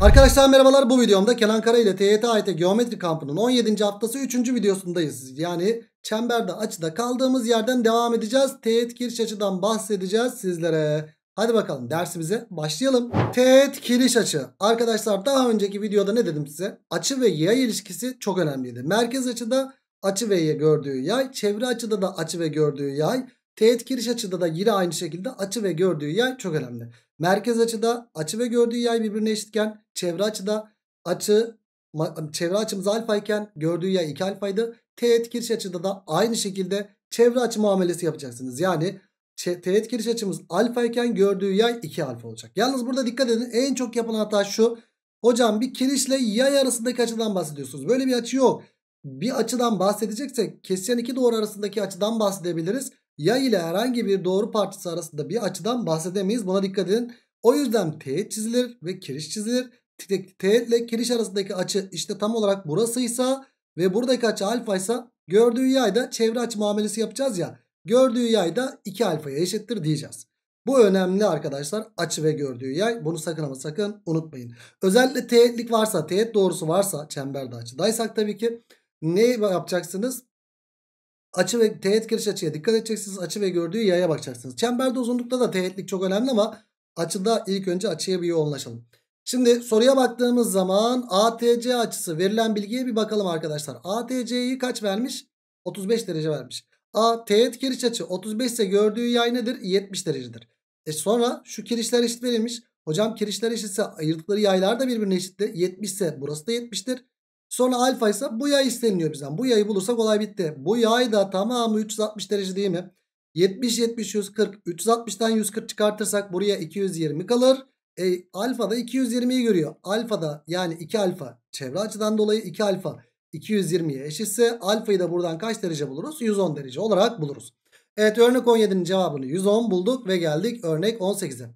Arkadaşlar merhabalar bu videomda Kenan Kara ile TYT AYT Geometri Kampı'nın 17. haftası 3. videosundayız. Yani çemberde açıda kaldığımız yerden devam edeceğiz. Teğet kiriş açıdan bahsedeceğiz sizlere. Hadi bakalım dersimize başlayalım. Teğet kiriş açı. Arkadaşlar daha önceki videoda ne dedim size? Açı ve yay ilişkisi çok önemliydi. Merkez açıda açı ve gördüğü yay. Çevre açıda da açı ve gördüğü yay. Teğet kiriş açıda da yine aynı şekilde açı ve gördüğü yay çok önemli. Merkez açıda açı ve gördüğü yay birbirine eşitken çevre açıda açı çevre açımız alfa iken gördüğü yay 2 alfaydı. Teğet giriş açıda da aynı şekilde çevre açı muamelesi yapacaksınız. Yani teğet giriş açımız alfa iken gördüğü yay 2 alfa olacak. Yalnız burada dikkat edin en çok yapılan hata şu. Hocam bir kirişle yay arasındaki açıdan bahsediyorsunuz. Böyle bir açı yok. Bir açıdan bahsedeceksek kesişen iki doğru arasındaki açıdan bahsedebiliriz ya ile herhangi bir doğru parçası arasında bir açıdan bahsedemeyiz. Buna dikkat edin. O yüzden teğet çizilir ve kiriş çizilir. Teğet ile kiriş arasındaki açı işte tam olarak burasıysa ve buradaki açı alfaysa gördüğü yayda çevre açı muamelesi yapacağız ya. Gördüğü yayda 2 alfaya eşittir diyeceğiz. Bu önemli arkadaşlar açı ve gördüğü yay. Bunu sakın ama sakın unutmayın. Özellikle teğetlik varsa, teğet doğrusu varsa çemberde açıdaysak tabii ki ne yapacaksınız? açı ve teğet giriş açıya dikkat edeceksiniz. Açı ve gördüğü yaya bakacaksınız. Çemberde uzunlukta da teğetlik çok önemli ama açıda ilk önce açıya bir yoğunlaşalım. Şimdi soruya baktığımız zaman ATC açısı verilen bilgiye bir bakalım arkadaşlar. ATC'yi kaç vermiş? 35 derece vermiş. A teğet kiriş açı 35 ise gördüğü yay nedir? 70 derecedir. E sonra şu kirişler eşit verilmiş. Hocam kirişler eşitse ayırdıkları yaylar da birbirine eşitti. 70 ise burası da 70'tir. Sonra alfa ise bu yay isteniliyor bizden. Bu yayı bulursak olay bitti. Bu yay da tamamı 360 derece değil mi? 70, 70, 140. 360'tan 140 çıkartırsak buraya 220 kalır. E, alfa da 220'yi görüyor. Alfa da yani 2 alfa çevre açıdan dolayı 2 alfa 220'ye eşitse alfayı da buradan kaç derece buluruz? 110 derece olarak buluruz. Evet örnek 17'nin cevabını 110 bulduk ve geldik örnek 18'e.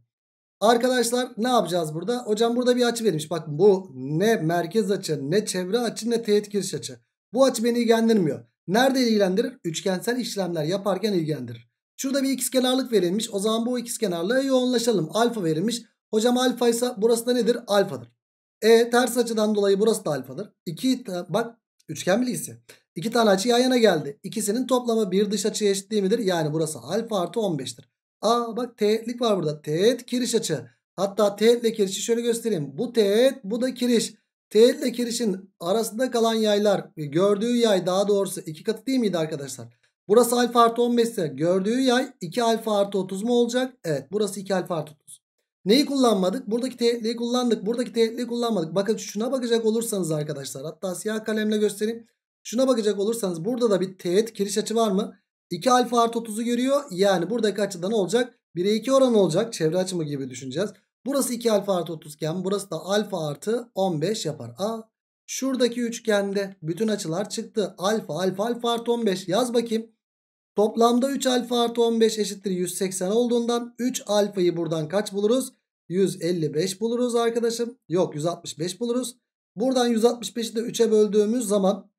Arkadaşlar ne yapacağız burada? Hocam burada bir açı verilmiş. Bakın bu ne merkez açı ne çevre açı ne teğet giriş açı. Bu açı beni ilgilendirmiyor. Nerede ilgilendirir? Üçgensel işlemler yaparken ilgilendirir. Şurada bir ikizkenarlık verilmiş. O zaman bu ikizkenarlığa yoğunlaşalım. Alfa verilmiş. Hocam alfa ise burası da nedir? Alfadır. E ters açıdan dolayı burası da alfadır. İki bak üçgen bilgisi. İki tane açı yan yana geldi. İkisinin toplamı bir dış açı eşit değil midir? Yani burası alfa artı 15'tir. Aa bak teğetlik var burada. Teğet kiriş açı. Hatta teğetle kirişi şöyle göstereyim. Bu teğet bu da kiriş. Teğetle kirişin arasında kalan yaylar e, gördüğü yay daha doğrusu iki katı değil miydi arkadaşlar? Burası alfa artı 15 ise gördüğü yay 2 alfa artı 30 mu olacak? Evet burası 2 alfa artı 30. Neyi kullanmadık? Buradaki teğetliği kullandık. Buradaki teğetliği kullanmadık. Bakın şuna bakacak olursanız arkadaşlar. Hatta siyah kalemle göstereyim. Şuna bakacak olursanız burada da bir teğet kiriş açı var mı? 2 alfa artı 30'u görüyor. Yani buradaki açıda ne olacak? 1'e 2 oranı olacak. Çevre açımı gibi düşüneceğiz. Burası 2 alfa artı 30 iken burası da alfa artı 15 yapar. A, şuradaki üçgende bütün açılar çıktı. Alfa alfa alfa artı 15 yaz bakayım. Toplamda 3 alfa artı 15 eşittir 180 olduğundan 3 alfayı buradan kaç buluruz? 155 buluruz arkadaşım. Yok 165 buluruz. Buradan 165'i de 3'e böldüğümüz zaman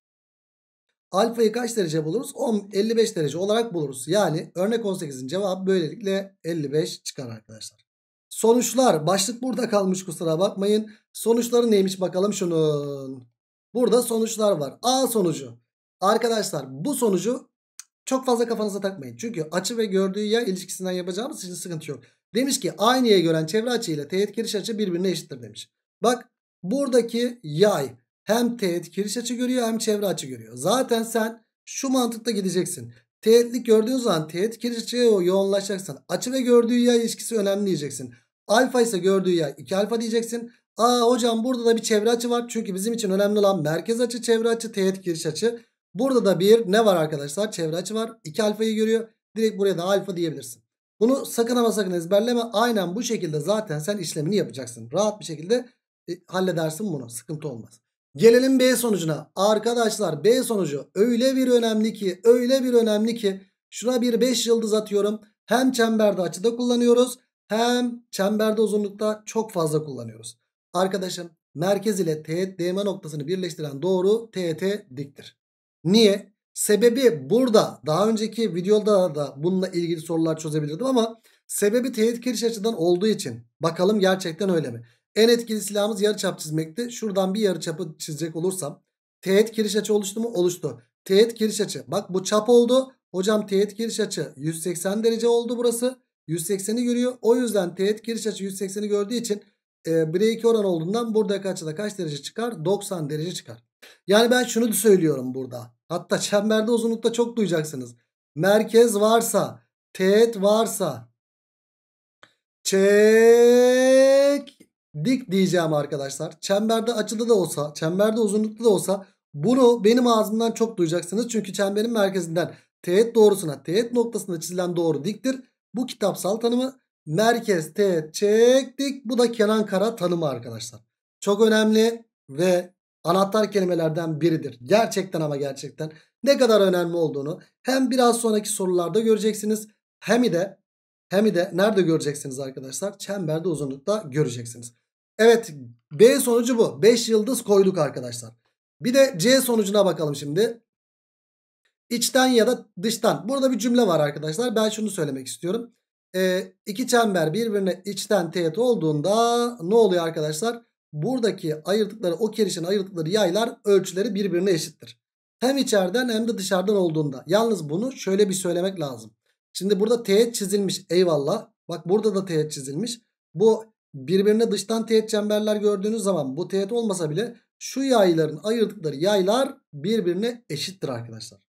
Alfayı kaç derece buluruz? 10, 55 derece olarak buluruz. Yani örnek 18'in cevabı böylelikle 55 çıkar arkadaşlar. Sonuçlar. Başlık burada kalmış kusura bakmayın. Sonuçları neymiş bakalım şunun. Burada sonuçlar var. A sonucu. Arkadaşlar bu sonucu çok fazla kafanıza takmayın. Çünkü açı ve gördüğü yer ilişkisinden yapacağımız için sıkıntı yok. Demiş ki aynıya gören çevre açı ile teğet giriş açı birbirine eşittir demiş. Bak buradaki yay hem teğet kiriş açı görüyor hem çevre açı görüyor. Zaten sen şu mantıkta gideceksin. Teğetlik gördüğün zaman teğet kiriş açıya yoğunlaşacaksın. Açı ve gördüğü yay ilişkisi önemli diyeceksin. Alfa ise gördüğü yay 2 alfa diyeceksin. Aa hocam burada da bir çevre açı var. Çünkü bizim için önemli olan merkez açı, çevre açı, teğet kiriş açı. Burada da bir ne var arkadaşlar? Çevre açı var. 2 alfayı görüyor. Direkt buraya da alfa diyebilirsin. Bunu sakın ama sakın ezberleme. Aynen bu şekilde zaten sen işlemini yapacaksın. Rahat bir şekilde e, halledersin bunu. Sıkıntı olmaz. Gelelim B sonucuna. Arkadaşlar B sonucu öyle bir önemli ki öyle bir önemli ki şuna bir 5 yıldız atıyorum. Hem çemberde açıda kullanıyoruz hem çemberde uzunlukta çok fazla kullanıyoruz. Arkadaşım merkez ile teğet DM noktasını birleştiren doğru TET diktir. Niye? Sebebi burada daha önceki videoda da bununla ilgili sorular çözebilirdim ama sebebi teğet giriş açıdan olduğu için bakalım gerçekten öyle mi? En etkili silahımız yarı çap çizmekti. Şuradan bir yarı çapı çizecek olursam teğet giriş açı oluştu mu? Oluştu. Teğet giriş açı. Bak bu çap oldu. Hocam teğet giriş açı 180 derece oldu burası. 180'i görüyor. O yüzden teğet giriş açı 180'i gördüğü için e, 1'e 2 oran olduğundan buradaki açıda kaç derece çıkar? 90 derece çıkar. Yani ben şunu söylüyorum burada. Hatta çemberde uzunlukta çok duyacaksınız. Merkez varsa, teğet varsa, çeee dik diyeceğim arkadaşlar. Çemberde açıda da olsa, çemberde uzunlukta da olsa bunu benim ağzımdan çok duyacaksınız. Çünkü çemberin merkezinden teğet doğrusuna, teğet noktasına çizilen doğru diktir. Bu kitapsal tanımı merkez teğet çektik. Bu da Kenan Kara tanımı arkadaşlar. Çok önemli ve anahtar kelimelerden biridir. Gerçekten ama gerçekten ne kadar önemli olduğunu hem biraz sonraki sorularda göreceksiniz hem de hem de nerede göreceksiniz arkadaşlar? Çemberde uzunlukta göreceksiniz. Evet B sonucu bu. 5 yıldız koyduk arkadaşlar. Bir de C sonucuna bakalım şimdi. İçten ya da dıştan. Burada bir cümle var arkadaşlar. Ben şunu söylemek istiyorum. Ee, iki çember birbirine içten teğet olduğunda ne oluyor arkadaşlar? Buradaki ayırdıkları o kerişin ayırdıkları yaylar ölçüleri birbirine eşittir. Hem içeriden hem de dışarıdan olduğunda. Yalnız bunu şöyle bir söylemek lazım. Şimdi burada teğet çizilmiş eyvallah. Bak burada da teğet çizilmiş. Bu birbirine dıştan teğet çemberler gördüğünüz zaman bu teğet olmasa bile şu yayların ayırdıkları yaylar birbirine eşittir arkadaşlar.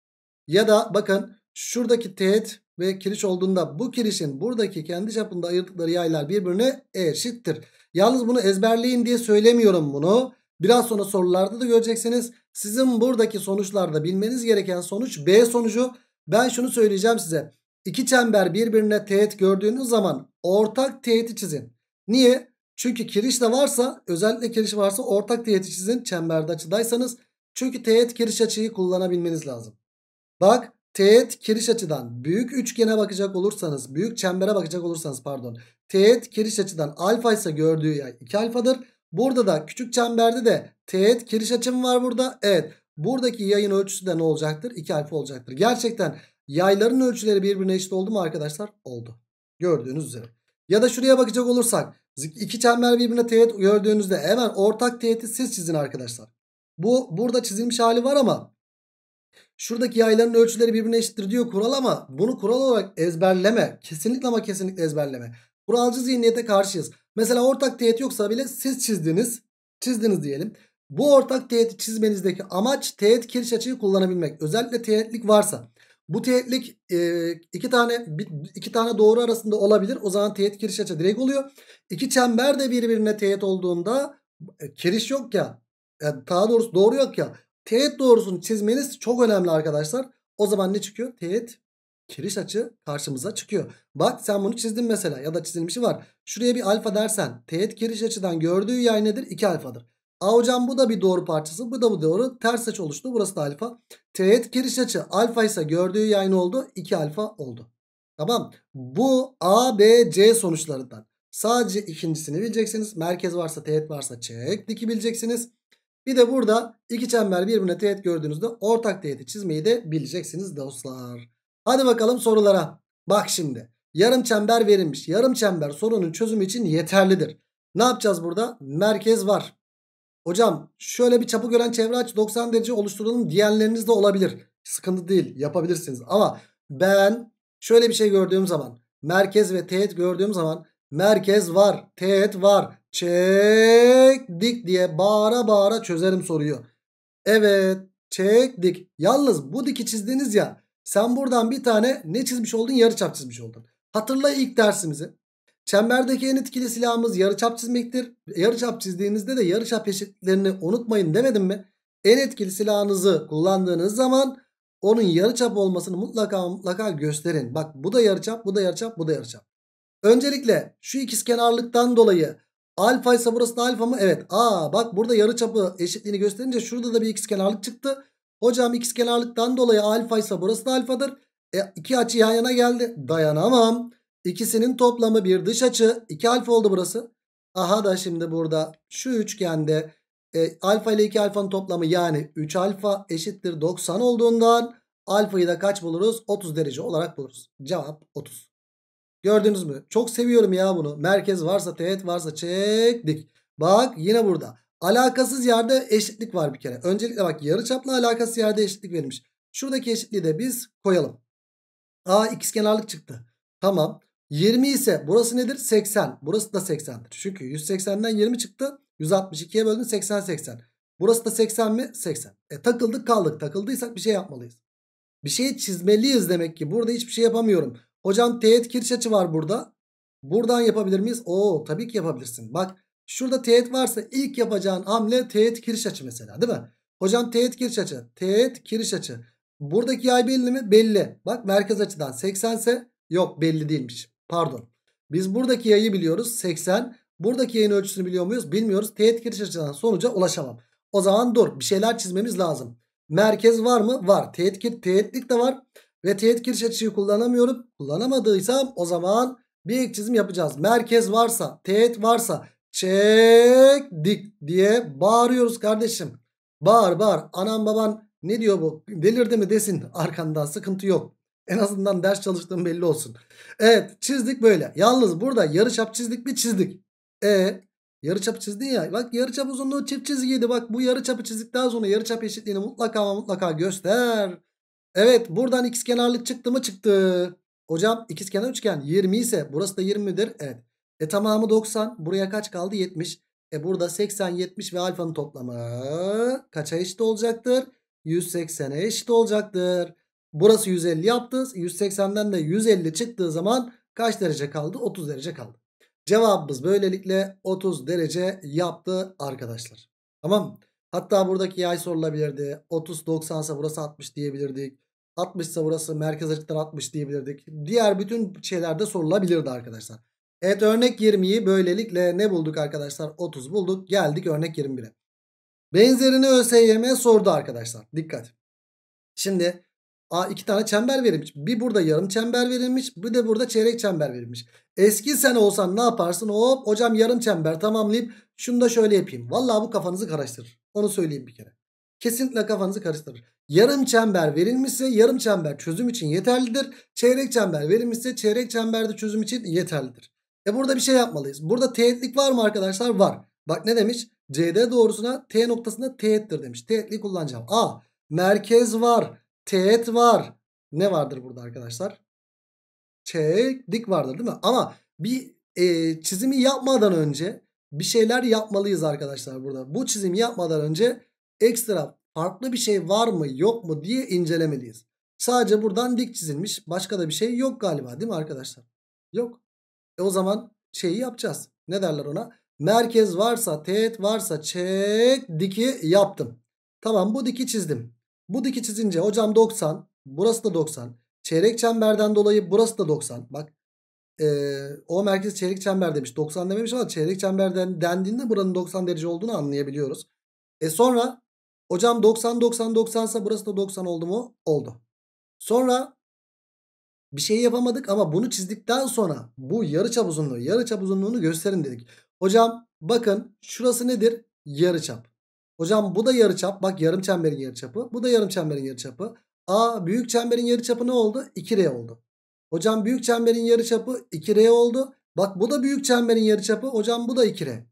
Ya da bakın şuradaki teğet ve kiriş olduğunda bu kirişin buradaki kendi çapında ayırdıkları yaylar birbirine eşittir. Yalnız bunu ezberleyin diye söylemiyorum bunu. Biraz sonra sorularda da göreceksiniz. Sizin buradaki sonuçlarda bilmeniz gereken sonuç B sonucu. Ben şunu söyleyeceğim size. İki çember birbirine teğet gördüğünüz zaman ortak teğeti çizin. Niye? Çünkü kiriş de varsa özellikle kiriş varsa ortak teğet çizin çemberde açıdaysanız. Çünkü teğet kiriş açıyı kullanabilmeniz lazım. Bak teğet kiriş açıdan büyük üçgene bakacak olursanız büyük çembere bakacak olursanız pardon. Teğet kiriş açıdan alfa ise gördüğü yay 2 alfadır. Burada da küçük çemberde de teğet kiriş açım var burada. Evet buradaki yayın ölçüsü de ne olacaktır? 2 alfa olacaktır. Gerçekten yayların ölçüleri birbirine eşit oldu mu arkadaşlar? Oldu. Gördüğünüz üzere. Ya da şuraya bakacak olursak iki çember birbirine teğet gördüğünüzde hemen ortak teğeti siz çizin arkadaşlar. Bu burada çizilmiş hali var ama şuradaki yayların ölçüleri birbirine eşittir diyor kural ama bunu kural olarak ezberleme. Kesinlikle ama kesinlikle ezberleme. Kuralcı zihniyete karşıyız. Mesela ortak teğet yoksa bile siz çizdiniz. Çizdiniz diyelim. Bu ortak teğeti çizmenizdeki amaç teğet kiriş açıyı kullanabilmek. Özellikle teğetlik varsa. Bu teğetlik e, iki tane iki tane doğru arasında olabilir. O zaman teğet kiriş açı direkt oluyor. İki çember de birbirine teğet olduğunda e, kiriş yok ya. Yani e, daha doğrusu doğru yok ya. Teğet doğrusunu çizmeniz çok önemli arkadaşlar. O zaman ne çıkıyor? Teğet kiriş açı karşımıza çıkıyor. Bak sen bunu çizdin mesela ya da çizilmişi var. Şuraya bir alfa dersen teğet kiriş açıdan gördüğü yay nedir? 2 alfadır. A hocam bu da bir doğru parçası. Bu da bu doğru. Ters açı oluştu. Burası da alfa. Teğet giriş açı alfa ise gördüğü yayın oldu. 2 alfa oldu. Tamam. Bu A, B, C sonuçlarından. Sadece ikincisini bileceksiniz. Merkez varsa teğet varsa çek diki bileceksiniz. Bir de burada iki çember birbirine teğet gördüğünüzde ortak teğeti çizmeyi de bileceksiniz dostlar. Hadi bakalım sorulara. Bak şimdi. Yarım çember verilmiş. Yarım çember sorunun çözümü için yeterlidir. Ne yapacağız burada? Merkez var. Hocam şöyle bir çapı gören çevre açı 90 derece oluşturalım diyenleriniz de olabilir. Sıkıntı değil yapabilirsiniz. Ama ben şöyle bir şey gördüğüm zaman merkez ve teğet gördüğüm zaman merkez var teğet var çek dik diye bağıra bağıra çözerim soruyu. Evet çek dik. Yalnız bu diki çizdiğiniz ya sen buradan bir tane ne çizmiş oldun yarı çap çizmiş oldun. Hatırla ilk dersimizi. Çemberdeki en etkili silahımız yarıçap çizmektir. Yarıçap çizdiğinizde de yarıçap eşitlerini unutmayın demedim mi? En etkili silahınızı kullandığınız zaman onun yarıçap olmasını mutlaka mutlaka gösterin. Bak bu da yarıçap, bu da yarıçap, bu da yarıçap. Öncelikle şu ikizkenarlıktan dolayı alfa ise burası da alfa mı? Evet. Aa bak burada yarıçapı eşitliğini gösterince şurada da bir ikizkenarlık çıktı. Hocam ikizkenarlıktan dolayı alfa ise burası da alfadır. E, iki açı yan yana geldi. Dayanamam. İkisinin toplamı bir dış açı. 2 alfa oldu burası. Aha da şimdi burada şu üçgende e, alfa ile 2 alfanın toplamı yani 3 alfa eşittir 90 olduğundan alfayı da kaç buluruz? 30 derece olarak buluruz. Cevap 30. Gördünüz mü? Çok seviyorum ya bunu. Merkez varsa teğet varsa çektik. Bak yine burada. Alakasız yerde eşitlik var bir kere. Öncelikle bak yarıçapla alakasız yerde eşitlik verilmiş. Şuradaki eşitliği de biz koyalım. Aa ikizkenarlık çıktı. Tamam. 20 ise burası nedir? 80. Burası da 80'dir. Çünkü 180'den 20 çıktı. 162'ye böldün 80 80. Burası da 80 mi? 80. E takıldık kaldık. Takıldıysak bir şey yapmalıyız. Bir şey çizmeliyiz demek ki. Burada hiçbir şey yapamıyorum. Hocam teğet kiriş açı var burada. Buradan yapabilir miyiz? Oo tabii ki yapabilirsin. Bak şurada teğet varsa ilk yapacağın hamle teğet kiriş açı mesela değil mi? Hocam teğet kiriş açı. Teğet kiriş açı. Buradaki yay belli mi? Belli. Bak merkez açıdan 80 ise yok belli değilmiş. Pardon. Biz buradaki yayı biliyoruz 80. Buradaki yayın ölçüsünü biliyor muyuz? Bilmiyoruz. Teğet giriş açısından sonuca ulaşamam. O zaman dur bir şeyler çizmemiz lazım. Merkez var mı? Var. Teğet, teğetlik de var. Ve teğet giriş açıyı kullanamıyorum. Kullanamadıysam o zaman bir ek çizim yapacağız. Merkez varsa, teğet varsa çek dik diye bağırıyoruz kardeşim. Bağır bağır. Anam baban ne diyor bu? Delirdi mi desin Arkanda sıkıntı yok. En azından ders çalıştığım belli olsun. Evet çizdik böyle. Yalnız burada yarı çap çizdik mi çizdik. E yarıçapı çizdin ya. Bak yarı çap uzunluğu çift çizgiydi. Bak bu yarı yarıçapı çizdikten sonra yarı çap eşitliğini mutlaka ama mutlaka göster. Evet buradan ikiz kenarlık çıktı mı çıktı. Hocam ikiz kenar üçgen 20 ise burası da 20'dir. Evet. E tamamı 90. Buraya kaç kaldı? 70. E burada 80, 70 ve alfanın toplamı kaça eşit olacaktır? 180'e eşit olacaktır. Burası 150 yaptı. 180'den de 150 çıktığı zaman kaç derece kaldı? 30 derece kaldı. Cevabımız böylelikle 30 derece yaptı arkadaşlar. Tamam Hatta buradaki yay sorulabilirdi. 30 90 ise burası 60 diyebilirdik. 60 ise burası merkez açıktan 60 diyebilirdik. Diğer bütün şeyler şeylerde sorulabilirdi arkadaşlar. Evet örnek 20'yi böylelikle ne bulduk arkadaşlar? 30 bulduk. Geldik örnek 21'e. Benzerini ÖSYM sordu arkadaşlar. Dikkat. Şimdi A iki tane çember verilmiş. Bir burada yarım çember verilmiş. Bir de burada çeyrek çember verilmiş. Eski sen olsan ne yaparsın? Hop hocam yarım çember tamamlayıp şunu da şöyle yapayım. Vallahi bu kafanızı karıştırır. Onu söyleyeyim bir kere. Kesinlikle kafanızı karıştırır. Yarım çember verilmişse yarım çember çözüm için yeterlidir. Çeyrek çember verilmişse çeyrek çember de çözüm için yeterlidir. E burada bir şey yapmalıyız. Burada teğetlik var mı arkadaşlar? Var. Bak ne demiş? CD doğrusuna T noktasında teğettir demiş. Teğetliği kullanacağım. A. Merkez var teğet var. Ne vardır burada arkadaşlar? Çeklik vardır değil mi? Ama bir e, çizimi yapmadan önce bir şeyler yapmalıyız arkadaşlar burada. Bu çizimi yapmadan önce ekstra farklı bir şey var mı yok mu diye incelemeliyiz. Sadece buradan dik çizilmiş. Başka da bir şey yok galiba değil mi arkadaşlar? Yok. E o zaman şeyi yapacağız. Ne derler ona? Merkez varsa, teğet varsa çek diki yaptım. Tamam bu diki çizdim. Bu diki çizince hocam 90. Burası da 90. Çeyrek çemberden dolayı burası da 90. Bak e, o merkez çeyrek çember demiş. 90 dememiş ama çeyrek çemberden dendiğinde buranın 90 derece olduğunu anlayabiliyoruz. E sonra hocam 90 90 90 ise burası da 90 oldu mu? Oldu. Sonra bir şey yapamadık ama bunu çizdikten sonra bu yarıçap uzunluğu, yarıçap uzunluğunu gösterin dedik. Hocam bakın şurası nedir? Yarıçap. Hocam bu da yarı çap, Bak yarım çemberin yarı çapı, Bu da yarım çemberin yarı çapı. A büyük çemberin yarı çapı ne oldu? 2R oldu. Hocam büyük çemberin yarı çapı 2R oldu. Bak bu da büyük çemberin yarı çapı, Hocam bu da 2R.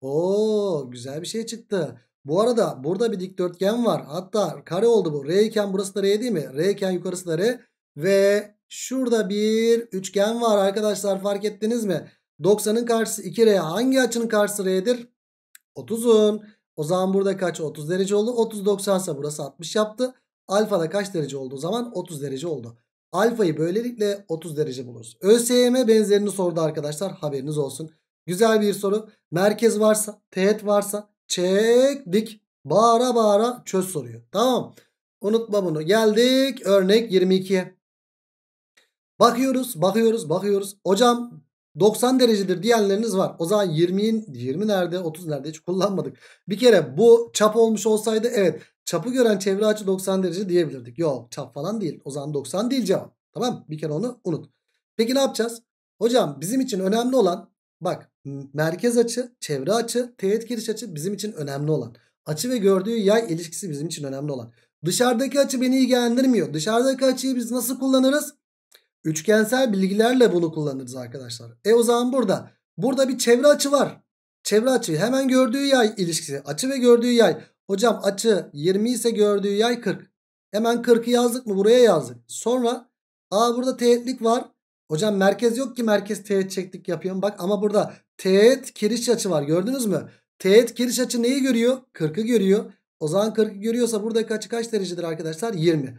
Oo güzel bir şey çıktı. Bu arada burada bir dikdörtgen var. Hatta kare oldu bu. R iken burası da R değil mi? R iken yukarısı da R. Ve şurada bir üçgen var arkadaşlar fark ettiniz mi? 90'ın karşısı 2R. Hangi açının karşısı R'dir? 30'un. O zaman burada kaç? 30 derece oldu. 30 90 ise burası 60 yaptı. Alfa da kaç derece oldu o zaman? 30 derece oldu. Alfayı böylelikle 30 derece buluruz. ÖSYM benzerini sordu arkadaşlar. Haberiniz olsun. Güzel bir soru. Merkez varsa, teğet varsa çek dik bağıra bağıra çöz soruyor. Tamam. Unutma bunu. Geldik örnek 22'ye. Bakıyoruz, bakıyoruz, bakıyoruz. Hocam 90 derecedir diyenleriniz var. O zaman 20'nin 20 nerede 30 nerede hiç kullanmadık. Bir kere bu çap olmuş olsaydı evet çapı gören çevre açı 90 derece diyebilirdik. Yok çap falan değil. O zaman 90 değil cevap. Tamam bir kere onu unut. Peki ne yapacağız? Hocam bizim için önemli olan bak merkez açı, çevre açı, teğet giriş açı bizim için önemli olan. Açı ve gördüğü yay ilişkisi bizim için önemli olan. Dışarıdaki açı beni ilgilendirmiyor. Dışarıdaki açıyı biz nasıl kullanırız? Üçgensel bilgilerle bunu kullanırız arkadaşlar. E o zaman burada. Burada bir çevre açı var. Çevre açı hemen gördüğü yay ilişkisi. Açı ve gördüğü yay. Hocam açı 20 ise gördüğü yay 40. Hemen 40'ı yazdık mı? Buraya yazdık. Sonra a burada teğetlik var. Hocam merkez yok ki merkez teğet çektik yapıyorum. Bak ama burada teğet kiriş açı var. Gördünüz mü? Teğet kiriş açı neyi görüyor? 40'ı görüyor. O zaman 40'ı görüyorsa buradaki açı kaç derecedir arkadaşlar? 20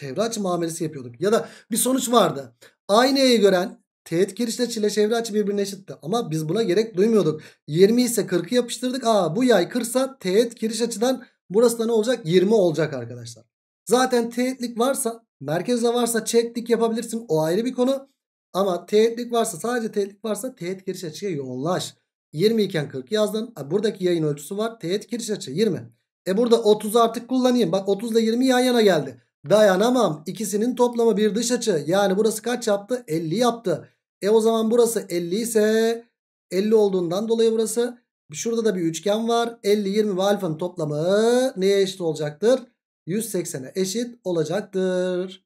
çevre açı muamelesi yapıyorduk. Ya da bir sonuç vardı. Aynayı gören teğet kirişle çile çevre açı birbirine eşitti. Ama biz buna gerek duymuyorduk. 20 ise 40'ı yapıştırdık. Aa bu yay 40'sa teğet giriş açıdan burası da ne olacak? 20 olacak arkadaşlar. Zaten teğetlik varsa merkezde varsa çeklik yapabilirsin. O ayrı bir konu. Ama teğetlik varsa sadece teğetlik varsa teğet giriş açıya yoğunlaş. 20 iken 40 yazdın. Buradaki yayın ölçüsü var. Teğet giriş açı 20. E burada 30 artık kullanayım. Bak 30 ile 20 yan yana geldi. Dayanamam. İkisinin toplamı bir dış açı. Yani burası kaç yaptı? 50 yaptı. E o zaman burası 50 ise 50 olduğundan dolayı burası. Şurada da bir üçgen var. 50, 20 ve alfanın toplamı neye eşit olacaktır? 180'e eşit olacaktır.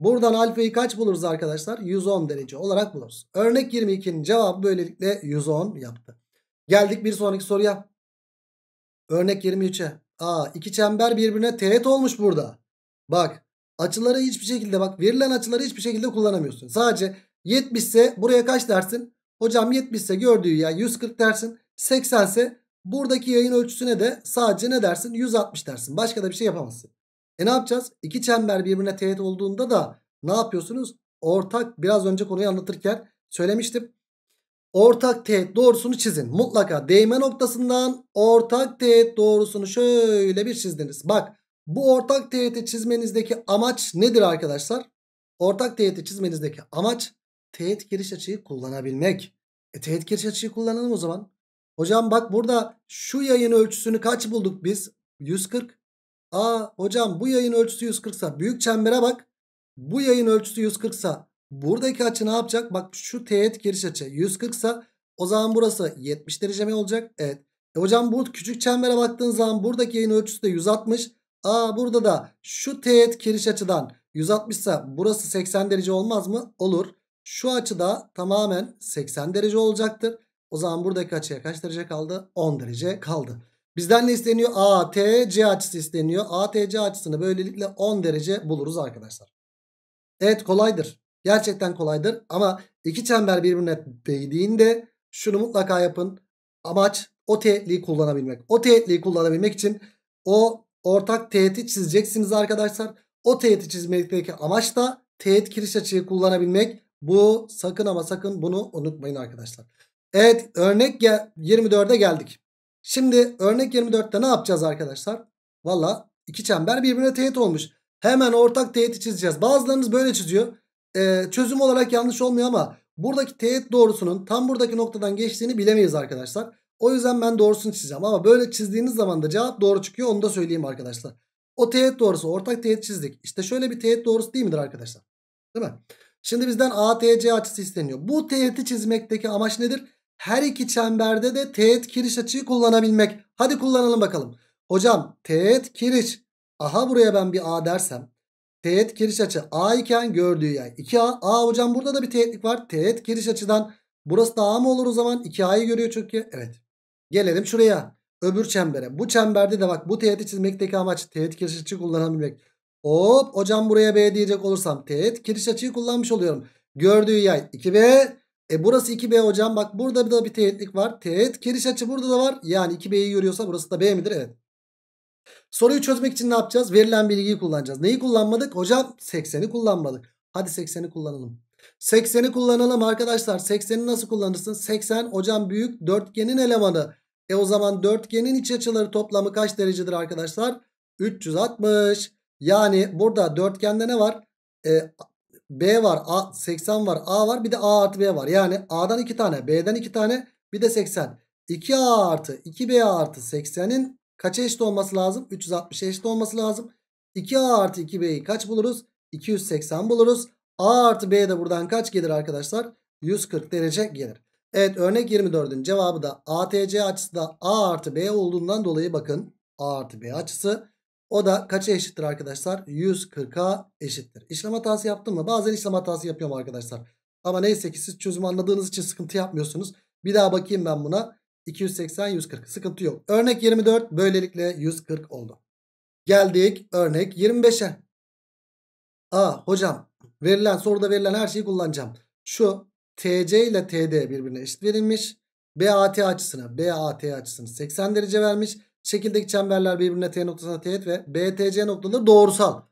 Buradan alfayı kaç buluruz arkadaşlar? 110 derece olarak buluruz. Örnek 22'nin cevabı böylelikle 110 yaptı. Geldik bir sonraki soruya. Örnek 23'e. Aa iki çember birbirine teğet olmuş burada. Bak açıları hiçbir şekilde bak verilen açıları hiçbir şekilde kullanamıyorsun. Sadece 70 ise buraya kaç dersin? Hocam 70 ise gördüğü ya 140 dersin. 80 ise buradaki yayın ölçüsüne de sadece ne dersin? 160 dersin. Başka da bir şey yapamazsın. E ne yapacağız? İki çember birbirine teğet olduğunda da ne yapıyorsunuz? Ortak biraz önce konuyu anlatırken söylemiştim. Ortak teğet doğrusunu çizin. Mutlaka değme noktasından ortak teğet doğrusunu şöyle bir çizdiniz. Bak bu ortak teğeti çizmenizdeki amaç nedir arkadaşlar? Ortak teğeti çizmenizdeki amaç teğet giriş açıyı kullanabilmek. E teğet giriş açıyı kullanalım o zaman. Hocam bak burada şu yayın ölçüsünü kaç bulduk biz? 140. Aa hocam bu yayın ölçüsü 140 sa büyük çembere bak. Bu yayın ölçüsü 140 sa buradaki açı ne yapacak? Bak şu teğet giriş açı 140 sa o zaman burası 70 derece mi olacak? Evet. E hocam bu küçük çembere baktığın zaman buradaki yayın ölçüsü de 160. Aa burada da şu teğet kiriş açıdan 160 ise burası 80 derece olmaz mı? Olur. Şu açıda tamamen 80 derece olacaktır. O zaman buradaki açıya kaç derece kaldı? 10 derece kaldı. Bizden ne isteniyor? ATC açısı isteniyor. ATC açısını böylelikle 10 derece buluruz arkadaşlar. Evet kolaydır. Gerçekten kolaydır. Ama iki çember birbirine değdiğinde şunu mutlaka yapın. Amaç o teğetliği kullanabilmek. O teğetliği kullanabilmek için o ortak teğeti çizeceksiniz arkadaşlar. O teğeti çizmekteki amaç da teğet kiriş açıyı kullanabilmek. Bu sakın ama sakın bunu unutmayın arkadaşlar. Evet örnek 24'e geldik. Şimdi örnek 24'te ne yapacağız arkadaşlar? Valla iki çember birbirine teğet olmuş. Hemen ortak teğeti çizeceğiz. Bazılarınız böyle çiziyor. Ee, çözüm olarak yanlış olmuyor ama buradaki teğet doğrusunun tam buradaki noktadan geçtiğini bilemeyiz arkadaşlar. O yüzden ben doğrusunu çizeceğim. Ama böyle çizdiğiniz zaman da cevap doğru çıkıyor. Onu da söyleyeyim arkadaşlar. O teğet doğrusu ortak teğet çizdik. İşte şöyle bir teğet doğrusu değil midir arkadaşlar? Değil mi? Şimdi bizden ATC açısı isteniyor. Bu teğeti çizmekteki amaç nedir? Her iki çemberde de teğet kiriş açıyı kullanabilmek. Hadi kullanalım bakalım. Hocam teğet kiriş. Aha buraya ben bir A dersem. Teğet kiriş açı A iken gördüğü yay 2A. A hocam burada da bir teğetlik var. Teğet kiriş açıdan burası da A mı olur o zaman? 2A'yı görüyor çünkü. Evet. Gelelim şuraya. Öbür çembere. Bu çemberde de bak bu teğeti çizmekteki amaç teğet kiriş açı kullanabilmek. Hop hocam buraya B diyecek olursam teğet kiriş açıyı kullanmış oluyorum. Gördüğü yay 2B. E burası 2B hocam. Bak burada da bir teğetlik var. Teğet kiriş açı burada da var. Yani 2B'yi görüyorsa burası da B midir? Evet. Soruyu çözmek için ne yapacağız? Verilen bilgiyi kullanacağız. Neyi kullanmadık? Hocam 80'i kullanmadık. Hadi 80'i kullanalım. 80'i kullanalım arkadaşlar. 80'i nasıl kullanırsın? 80 hocam büyük dörtgenin elemanı. E o zaman dörtgenin iç açıları toplamı kaç derecedir arkadaşlar? 360. Yani burada dörtgende ne var? E, B var, A, 80 var, A var bir de A artı B var. Yani A'dan 2 tane, B'den 2 tane bir de 80. 2A artı 2B artı 80'in kaça eşit olması lazım? 360'a eşit olması lazım. 2A artı 2B'yi kaç buluruz? 280 buluruz. A artı B de buradan kaç gelir arkadaşlar? 140 derece gelir. Evet örnek 24'ün cevabı da ATC açısı da A artı B olduğundan dolayı bakın A artı B açısı. O da kaça eşittir arkadaşlar? 140'a eşittir. İşlem hatası yaptım mı? Bazen işlem hatası yapıyorum arkadaşlar. Ama neyse ki siz çözümü anladığınız için sıkıntı yapmıyorsunuz. Bir daha bakayım ben buna. 280 140 sıkıntı yok. Örnek 24 böylelikle 140 oldu. Geldik örnek 25'e. Aa hocam verilen soruda verilen her şeyi kullanacağım. Şu TC ile TD birbirine eşit verilmiş. BAT açısını BAT açısını 80 derece vermiş. Şekildeki çemberler birbirine T noktasına teğet ve BTC noktaları doğrusal.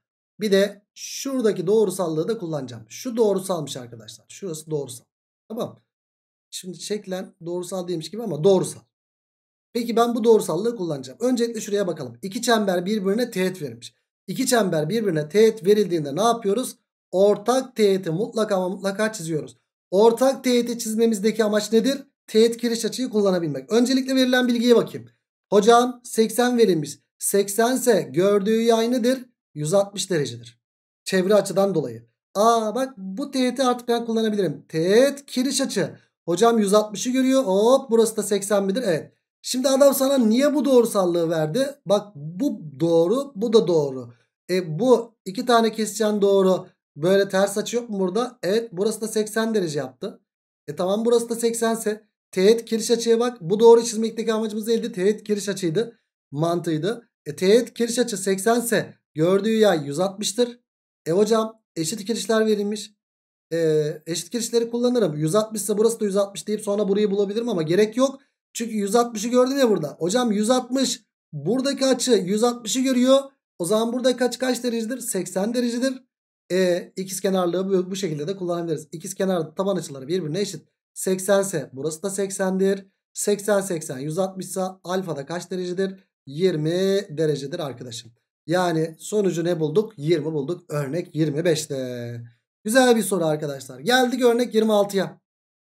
Bir de şuradaki doğrusallığı da kullanacağım. Şu doğrusalmış arkadaşlar. Şurası doğrusal. Tamam. Şimdi çekilen doğrusal değilmiş gibi ama doğrusal. Peki ben bu doğrusallığı kullanacağım. Öncelikle şuraya bakalım. İki çember birbirine teğet verilmiş. İki çember birbirine teğet verildiğinde ne yapıyoruz? Ortak teğeti mutlaka mutlaka çiziyoruz. Ortak teğeti çizmemizdeki amaç nedir? Teğet giriş açıyı kullanabilmek. Öncelikle verilen bilgiye bakayım. Hocam 80 verilmiş. 80 ise gördüğü yay nedir? 160 derecedir. Çevre açıdan dolayı. Aa bak bu teğeti artık ben kullanabilirim. Teğet kiriş açı. Hocam 160'ı görüyor. Hop burası da 80 midir? Evet. Şimdi adam sana niye bu doğrusallığı verdi? Bak bu doğru bu da doğru. E bu iki tane kesişen doğru Böyle ters açı yok mu burada? Evet burası da 80 derece yaptı. E tamam burası da 80 ise teğet kiriş açıya bak. Bu doğru çizmekteki amacımız değildi. Teğet kiriş açıydı. Mantığıydı. E teğet kiriş açı 80 ise gördüğü yay 160'tır. E hocam eşit kirişler verilmiş. E, eşit kirişleri kullanırım. 160 ise burası da 160 deyip sonra burayı bulabilirim ama gerek yok. Çünkü 160'ı gördüm ya burada. Hocam 160 buradaki açı 160'ı görüyor. O zaman buradaki açı kaç derecedir? 80 derecedir. E ikiz bu, bu şekilde de kullanabiliriz. İkiz kenar taban açıları birbirine eşit. 80 ise burası da 80'dir. 80 80 160 ise alfa da kaç derecedir? 20 derecedir arkadaşım. Yani sonucu ne bulduk? 20 bulduk. Örnek 25'te. Güzel bir soru arkadaşlar. Geldik örnek 26'ya.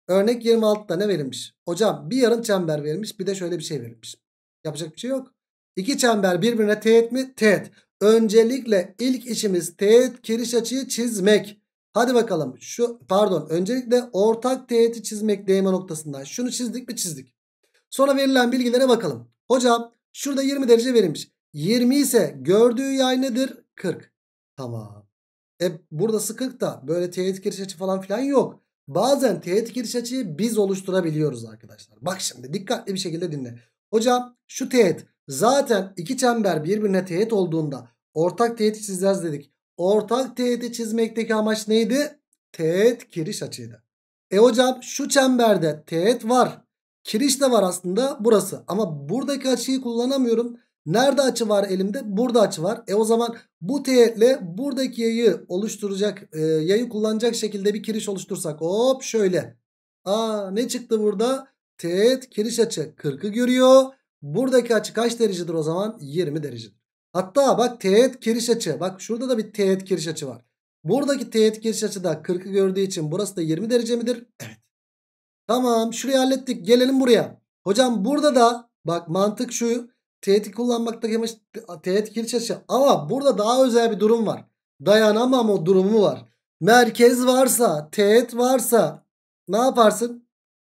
Örnek 26'da ne verilmiş? Hocam bir yarım çember verilmiş bir de şöyle bir şey verilmiş. Yapacak bir şey yok. İki çember birbirine teğet mi? Teğet. Öncelikle ilk işimiz teğet kiriş açıyı çizmek. Hadi bakalım şu pardon öncelikle ortak teğeti çizmek değme noktasından. Şunu çizdik mi çizdik. Sonra verilen bilgilere bakalım. Hocam şurada 20 derece verilmiş. 20 ise gördüğü yay nedir? 40. Tamam. E burada 40 da böyle teğet giriş açı falan filan yok. Bazen teğet giriş açıyı biz oluşturabiliyoruz arkadaşlar. Bak şimdi dikkatli bir şekilde dinle. Hocam şu teğet Zaten iki çember birbirine teğet olduğunda ortak teğeti çizeceğiz dedik. Ortak teğeti çizmekteki amaç neydi? Teğet kiriş açıydı. E hocam şu çemberde teğet var. Kiriş de var aslında burası. Ama buradaki açıyı kullanamıyorum. Nerede açı var elimde? Burada açı var. E o zaman bu teğetle buradaki yayı oluşturacak, e, yayı kullanacak şekilde bir kiriş oluştursak. Hop şöyle. Aa ne çıktı burada? Teğet kiriş açı 40'ı görüyor. Buradaki açı kaç derecedir o zaman? 20 derecedir. Hatta bak teğet giriş açı. Bak şurada da bir teğet giriş açı var. Buradaki teğet giriş açı da 40'ı gördüğü için burası da 20 derece midir? Evet. Tamam şurayı hallettik. Gelelim buraya. Hocam burada da bak mantık şu. Teğeti kullanmakta teğet giriş açı. Ama burada daha özel bir durum var. Dayanamam o durumu var. Merkez varsa, teğet varsa ne yaparsın?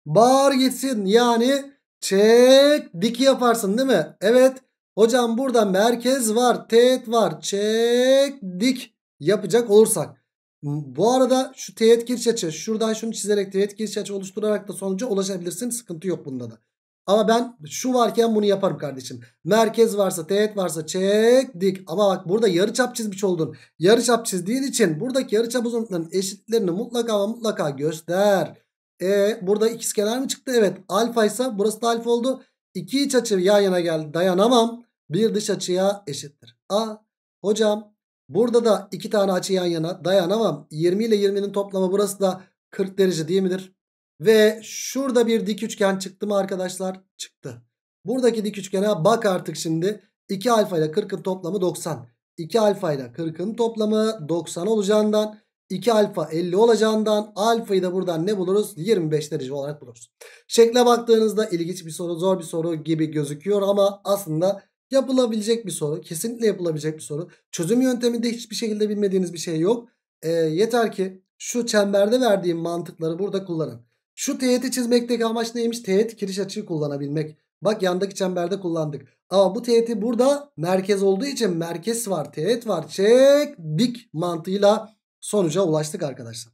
Bağır gitsin. Yani Çek dik yaparsın değil mi? Evet. Hocam burada merkez var. Teğet var. Çek dik yapacak olursak. Bu arada şu teğet giriş açı şuradan şunu çizerek teğet giriş açı oluşturarak da sonuca ulaşabilirsin. Sıkıntı yok bunda da. Ama ben şu varken bunu yaparım kardeşim. Merkez varsa teğet varsa çek dik. Ama bak burada yarı çap çizmiş oldun. Yarı çap çizdiğin için buradaki yarı çap uzunluklarının eşitlerini mutlaka mutlaka göster. E burada kenar mı çıktı? Evet. Alfa ise burası da alfa oldu. İki iç açı yan yana geldi. Dayanamam. Bir dış açıya eşittir. A hocam burada da iki tane açı yan yana dayanamam. 20 ile 20'nin toplamı burası da 40 derece değil midir? Ve şurada bir dik üçgen çıktı mı arkadaşlar? Çıktı. Buradaki dik üçgene bak artık şimdi. 2 alfa ile 40'ın toplamı 90. 2 alfa ile 40'ın toplamı 90 olacağından 2 alfa 50 olacağından alfayı da buradan ne buluruz? 25 derece olarak buluruz. Şekle baktığınızda ilginç bir soru, zor bir soru gibi gözüküyor ama aslında yapılabilecek bir soru. Kesinlikle yapılabilecek bir soru. Çözüm yönteminde hiçbir şekilde bilmediğiniz bir şey yok. E, yeter ki şu çemberde verdiğim mantıkları burada kullanın. Şu teğeti çizmekteki amaç neymiş? Teğet kiriş açıyı kullanabilmek. Bak yandaki çemberde kullandık. Ama bu teğeti burada merkez olduğu için merkez var, teğet var. Çek, dik mantığıyla sonuca ulaştık arkadaşlar.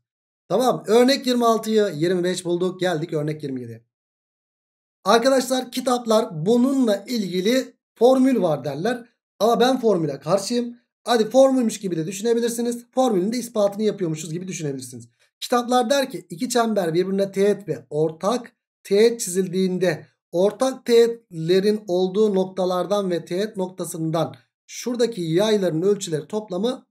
Tamam örnek 26'yı 25 bulduk geldik örnek 27'ye. Arkadaşlar kitaplar bununla ilgili formül var derler. Ama ben formüle karşıyım. Hadi formülmüş gibi de düşünebilirsiniz. Formülün de ispatını yapıyormuşuz gibi düşünebilirsiniz. Kitaplar der ki iki çember birbirine teğet ve ortak teğet çizildiğinde ortak teğetlerin olduğu noktalardan ve teğet noktasından şuradaki yayların ölçüleri toplamı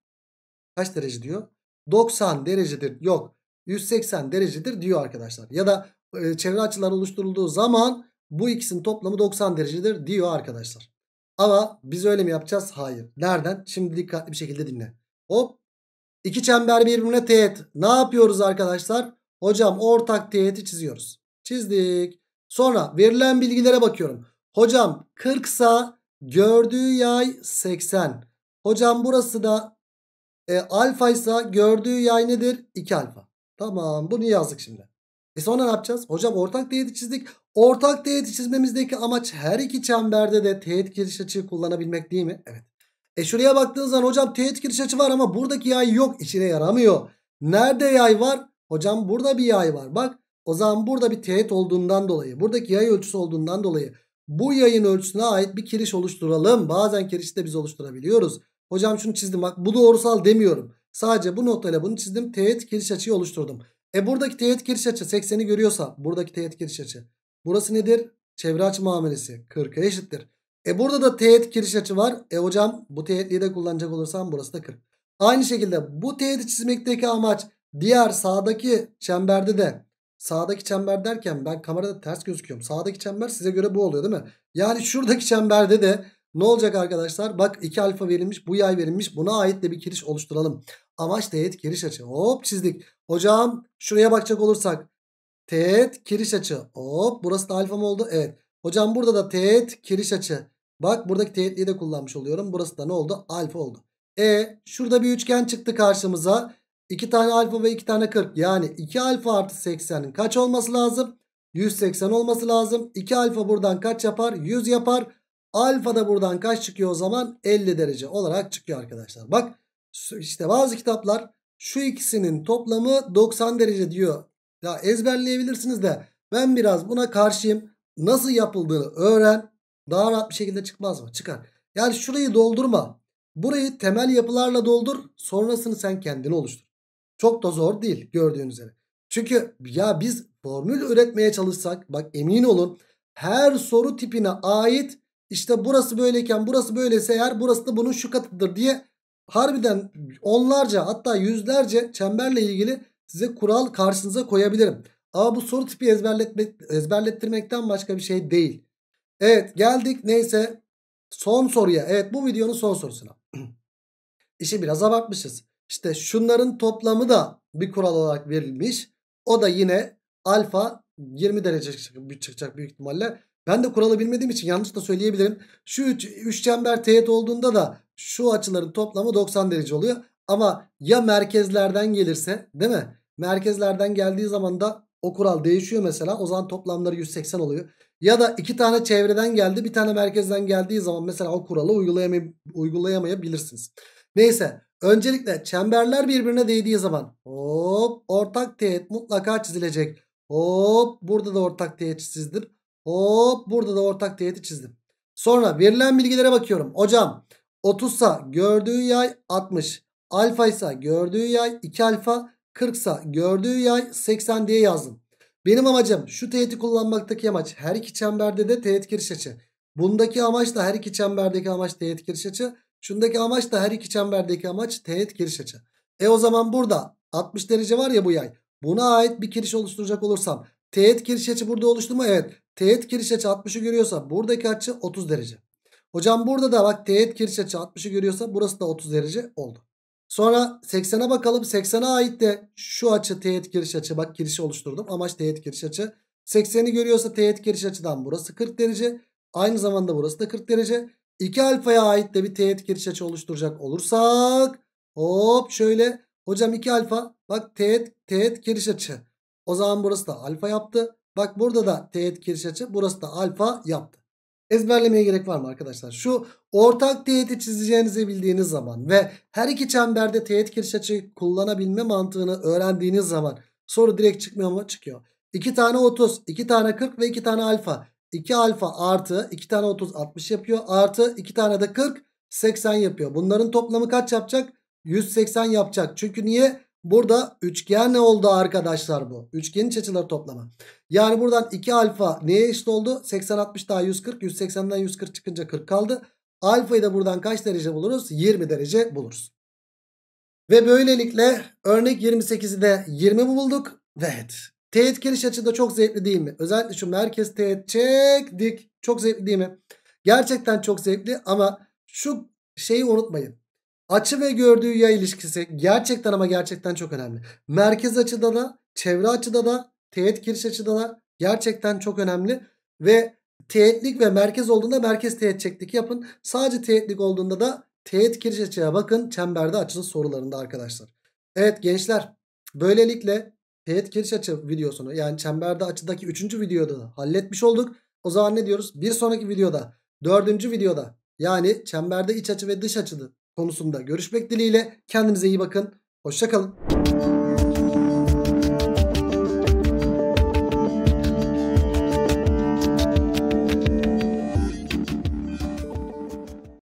kaç derece diyor? 90 derecedir yok 180 derecedir diyor arkadaşlar. Ya da e, çevre açılar oluşturulduğu zaman bu ikisinin toplamı 90 derecedir diyor arkadaşlar. Ama biz öyle mi yapacağız? Hayır. Nereden? Şimdi dikkatli bir şekilde dinle. Hop. İki çember birbirine teğet. Ne yapıyoruz arkadaşlar? Hocam ortak teğeti çiziyoruz. Çizdik. Sonra verilen bilgilere bakıyorum. Hocam 40 sa gördüğü yay 80. Hocam burası da e, alfa ise gördüğü yay nedir? 2 alfa. Tamam bunu yazdık şimdi. E sonra ne yapacağız? Hocam ortak teğeti çizdik. Ortak teğeti çizmemizdeki amaç her iki çemberde de teğet giriş açığı kullanabilmek değil mi? Evet. E şuraya baktığınız zaman hocam teğet giriş açı var ama buradaki yay yok. İçine yaramıyor. Nerede yay var? Hocam burada bir yay var. Bak o zaman burada bir teğet olduğundan dolayı buradaki yay ölçüsü olduğundan dolayı bu yayın ölçüsüne ait bir kiriş oluşturalım. Bazen kirişi de biz oluşturabiliyoruz. Hocam şunu çizdim bak bu doğrusal demiyorum. Sadece bu noktayla bunu çizdim. Teğet giriş açıyı oluşturdum. E buradaki teğet giriş açı 80'i görüyorsa buradaki teğet giriş açı. Burası nedir? Çevre açı muamelesi 40'a eşittir. E burada da teğet giriş açı var. E hocam bu teğetliği de kullanacak olursam burası da 40. Aynı şekilde bu teğeti çizmekteki amaç diğer sağdaki çemberde de sağdaki çember derken ben kamerada ters gözüküyorum. Sağdaki çember size göre bu oluyor değil mi? Yani şuradaki çemberde de ne olacak arkadaşlar? Bak iki alfa verilmiş, bu yay verilmiş. Buna ait de bir kiriş oluşturalım. Amaç teğet kiriş açı. Hop çizdik. Hocam şuraya bakacak olursak teğet kiriş açı. Hop burası da alfa mı oldu? Evet. Hocam burada da teğet kiriş açı. Bak buradaki teğetliği de kullanmış oluyorum. Burası da ne oldu? Alfa oldu. E şurada bir üçgen çıktı karşımıza. İki tane alfa ve iki tane 40. Yani 2 alfa artı 80'in kaç olması lazım? 180 olması lazım. 2 alfa buradan kaç yapar? 100 yapar. Alfa da buradan kaç çıkıyor o zaman? 50 derece olarak çıkıyor arkadaşlar. Bak işte bazı kitaplar şu ikisinin toplamı 90 derece diyor. Ya ezberleyebilirsiniz de ben biraz buna karşıyım. Nasıl yapıldığını öğren. Daha rahat bir şekilde çıkmaz mı? Çıkar. Yani şurayı doldurma. Burayı temel yapılarla doldur. Sonrasını sen kendini oluştur. Çok da zor değil gördüğünüz üzere. Çünkü ya biz formül üretmeye çalışsak bak emin olun her soru tipine ait işte burası böyleyken burası böylese eğer burası da bunun şu katıdır diye harbiden onlarca hatta yüzlerce çemberle ilgili size kural karşınıza koyabilirim. Ama bu soru tipi ezberletmek, ezberlettirmekten başka bir şey değil. Evet geldik neyse son soruya. Evet bu videonun son sorusuna. İşi biraz abartmışız. İşte şunların toplamı da bir kural olarak verilmiş. O da yine alfa 20 derece çıkacak büyük ihtimalle. Ben de kuralı bilmediğim için yanlış da söyleyebilirim. Şu üç, üç çember teğet olduğunda da şu açıların toplamı 90 derece oluyor. Ama ya merkezlerden gelirse değil mi? Merkezlerden geldiği zaman da o kural değişiyor mesela. O zaman toplamları 180 oluyor. Ya da iki tane çevreden geldi bir tane merkezden geldiği zaman mesela o kuralı uygulayamay uygulayamayabilirsiniz. Neyse öncelikle çemberler birbirine değdiği zaman hop ortak teğet mutlaka çizilecek. Hop burada da ortak teğet çizildir. Hop burada da ortak teğeti çizdim. Sonra verilen bilgilere bakıyorum. Hocam 30 sa gördüğü yay 60. Alfa ise gördüğü yay 2 alfa. 40 sa gördüğü yay 80 diye yazdım. Benim amacım şu teğeti kullanmaktaki amaç her iki çemberde de teğet giriş açı. Bundaki amaç da her iki çemberdeki amaç teğet giriş açı. Şundaki amaç da her iki çemberdeki amaç teğet giriş açı. E o zaman burada 60 derece var ya bu yay. Buna ait bir giriş oluşturacak olursam Teğet giriş açı burada oluştu mu? Evet. Teğet giriş açı 60'ı görüyorsa buradaki açı 30 derece. Hocam burada da bak teğet giriş açı 60'ı görüyorsa burası da 30 derece oldu. Sonra 80'e bakalım. 80'e ait de şu açı teğet giriş açı. Bak girişi oluşturdum. Amaç teğet giriş açı. 80'i görüyorsa teğet giriş açıdan burası 40 derece. Aynı zamanda burası da 40 derece. 2 alfaya ait de bir teğet giriş açı oluşturacak olursak. Hop şöyle. Hocam 2 alfa. Bak teğet, teğet giriş açı. O zaman burası da alfa yaptı. Bak burada da teğet giriş açı. Burası da alfa yaptı. Ezberlemeye gerek var mı arkadaşlar? Şu ortak teğeti çizeceğinizi bildiğiniz zaman ve her iki çemberde teğet giriş açı kullanabilme mantığını öğrendiğiniz zaman soru direkt çıkmıyor mu? Çıkıyor. 2 tane 30, 2 tane 40 ve 2 tane alfa. 2 alfa artı 2 tane 30 60 yapıyor. Artı 2 tane de 40 80 yapıyor. Bunların toplamı kaç yapacak? 180 yapacak. Çünkü niye? Burada üçgen ne oldu arkadaşlar bu? Üçgenin iç açıları toplamı. Yani buradan 2 alfa neye eşit oldu? 80 60 daha 140. 180'den 140 çıkınca 40 kaldı. Alfayı da buradan kaç derece buluruz? 20 derece buluruz. Ve böylelikle örnek 28'i de 20 bulduk. Evet. Teğet geliş açı da çok zevkli değil mi? Özellikle şu merkez teğet çektik. Çok zevkli değil mi? Gerçekten çok zevkli ama şu şeyi unutmayın. Açı ve gördüğü yay ilişkisi gerçekten ama gerçekten çok önemli. Merkez açıda da çevre açıda da teğet giriş açıda da gerçekten çok önemli. Ve teğetlik ve merkez olduğunda merkez teğet çektik yapın. Sadece teğetlik olduğunda da teğet giriş açıya bakın çemberde açılı sorularında arkadaşlar. Evet gençler böylelikle teğet giriş açı videosunu yani çemberde açıdaki 3. videoda da halletmiş olduk. O zaman ne diyoruz? Bir sonraki videoda, dördüncü videoda yani çemberde iç açı ve dış açıda konusunda görüşmek dileğiyle. Kendinize iyi bakın. Hoşçakalın.